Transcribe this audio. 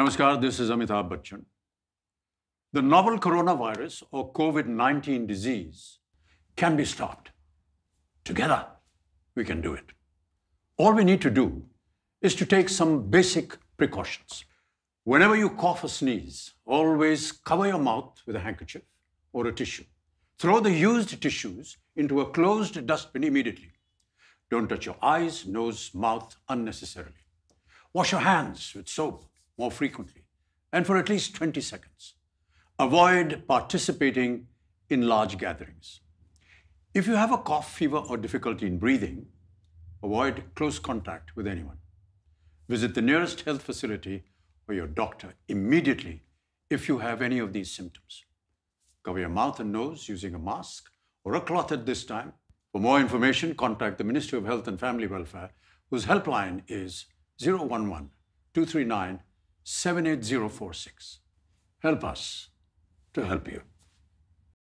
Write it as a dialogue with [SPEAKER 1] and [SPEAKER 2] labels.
[SPEAKER 1] Namaskar, this is Amitabh Bachchan. The novel coronavirus or COVID 19 disease can be stopped. Together, we can do it. All we need to do is to take some basic precautions. Whenever you cough or sneeze, always cover your mouth with a handkerchief or a tissue. Throw the used tissues into a closed dustbin immediately. Don't touch your eyes, nose, mouth unnecessarily. Wash your hands with soap more frequently and for at least 20 seconds. Avoid participating in large gatherings. If you have a cough, fever, or difficulty in breathing, avoid close contact with anyone. Visit the nearest health facility or your doctor immediately if you have any of these symptoms. Cover your mouth and nose using a mask or a cloth at this time. For more information, contact the Ministry of Health and Family Welfare, whose helpline is 011 239 78046. Help us to help you.